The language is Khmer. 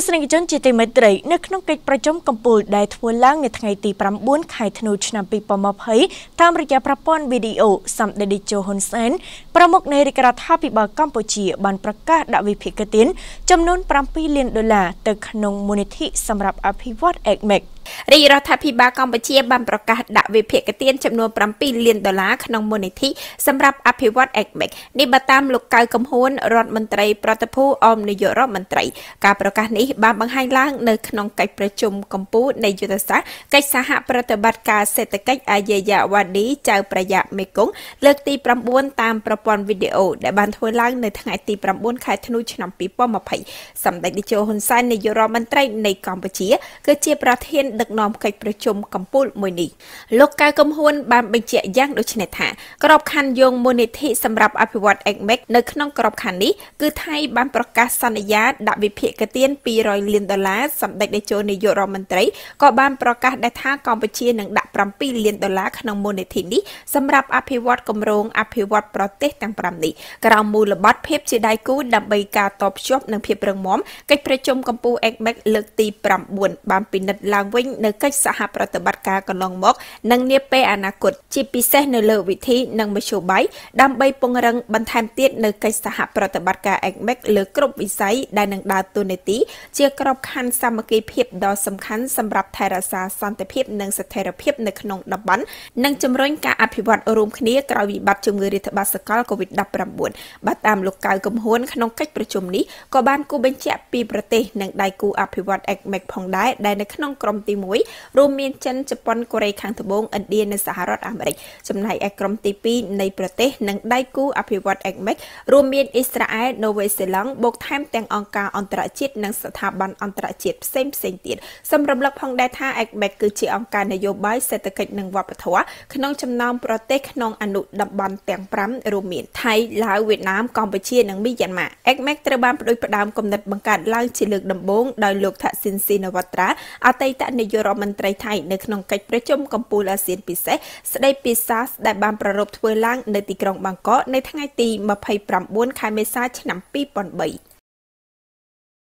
ស្សនិកជនជាទីមេត្រីនៅក្នុងកិច្ចប្រជុំកម្ពុជាដែលធ្វើឡើងនៅថ្ងៃទី9ខែធ្នូឆ្នាំ2020តាមរយៈប្រព័ន្ធវីដេអូសម្ដេចតេជោហ៊ុនសែនប្រមុខនៃរាជរដ្ឋាភិបាលកម្ពុជាបានប្រកាសដាក់វិភាគទានចំនួន7លានដុល្លារទៅក្នុងមូលនិធិសម្រាប់អភិវឌ្ឍ ECMEC ។រាជរដ្ឋាភិបាលកម្ពុជាបានប្រកាសដាក់វិភាគទានចំនួន7លានដុល្លារក្នុងមូលនិធិសម្រាប់អភិវឌ្ឍ ECMIC នេះបើតាមលោកកៅកំហួនរដ្ឋមន្ត្រីប្រតិភូអមនាយករដ្ឋមន្ត្រីការប្រកាសនេះបានបង្ហាញឡើងនៅក្នុងកិច្ចប្រជុំកម្ពុជានៃយុទ្ធសាស្ត្រកិច្ចសហប្រតិបត្តិការសេដ្ឋកិច្ចអាយយាវ៉ាឌីចៅប្រយ៉ាមេគង្គលើកទី9តាមប្រព័ន្ធវីដេអូដែលបានធ្វើឡើងនៅថ្ងៃទី9ខែធ្នូឆ្នាំ2020សម្ដេចនាយកហ៊ុនសែននាយករដ្ឋមន្ត្រីនៃកម្ពុជាគឺជាប្រធានដឹកនាំកិច្ចប្រជុំកម្ពុជាមួយនេះលោកកៅកំហួន បានបញ្ជាក់យ៉ាងដូចនេះថា ក្របខ័ណ្ឌយោងមូលនិធិសម្រាប់អភិវឌ្ឍ ECMEC នៅក្នុងក្របខ័ណ្ឌនេះគឺថៃបានប្រកាសសន្យាដាក់វិភាគទាន200លានដុល្លារសម្ដេចនាយកនាយករដ្ឋមន្ត្រីក៏បានប្រកាសដែរថាកម្ពុជានឹងដាក់7លានដុល្លារក្នុងមូលនិធិនេះសម្រាប់អភិវឌ្ឍគម្រោងអភិវឌ្ឍប្រទេសទាំង5នេះក្រៅមូលបត្រភាពជាដៃគូដើម្បីការតបភ្ជាប់និងភាពរឹងមាំកិច្ចប្រជុំកម្ពុជា ECMEC លើកទី9បានពិនិត្យឡើងវិញនៅកិច្ចសហប្រតិបត្តិការកន្លងមកនិងនាពេលអនាគតជាពិសេសនៅលើវិធីនិងមធ្យោបាយដើម្បីពង្រឹងបន្ថែមទៀតនៅកិច្ចសហប្រតិបត្តិការ ECMEC លើគ្រប់វិស័យដែលនឹងដើរតួនាទី ជាក្របខ័ណ្ឌសាមគ្គីភាពដ៏សំខាន់សម្រាប់ថែរក្សាសន្តិភាពនិងស្ថិរភាពនៅក្នុងតំបន់ និងជំរុញការអភិវឌ្ឍរួមគ្នាក្រោយវិបត្តិជំងឺរាតត្បាតសកល COVID-19 បាទតាមលោកកៅកំហួនក្នុងកិច្ចប្រជុំនេះក៏បានគូបញ្ជាក់ពីប្រទេសនិងដៃគូអភិវឌ្ឍ ECMEC ផងដែរដែលនៅក្នុងក្រុមទី1រួមមានចិនជប៉ុនកូរ៉េខាងត្បូងឥណ្ឌានិងសហរដ្ឋអាមេរិកចំណែកឯក្រុមទី2នៃប្រទេសនិងដៃគូអភិវឌ្ឍន៍អេមិចរួមមានអ៊ីស្រាអែលនូវេសេឡង់បូកថែមទាំងអង្គការអន្តរជាតិនិងស្ថាប័នអន្តរជាតិផ្សេងផ្សេងទៀតសម្រាប់លឹកផងដែរថាអេមិចគឺជាអង្គការនយោបាយសេដ្ឋកិច្ចនិងវប្បធម៌ក្នុងចំណោមប្រទេសក្នុងអនុតំបន់ទាំង5រួមមានថៃឡាវវៀតណាមកម្ពុជា និងមីយ៉ាន់ម៉ាអេមិចត្រូវបានបដិបត្តិផ្ដើមគំនិតបង្កើតឡើងជាលើកដំបូងដោយលោកថាក់ស៊ីនស៊ីណវត្រាអតីតនាយករដ្ឋមន្ត្រីថៃនៅក្នុងកិច្ចប្រជុំកម្ពុជាអាស៊ានពិសេសស្ដីពី SARS ដែលបានប្រារព្ធធ្វើឡើងនៅទីក្រុងបាងកកនៅថ្ងៃទី29ខែមេសាឆ្នាំ2003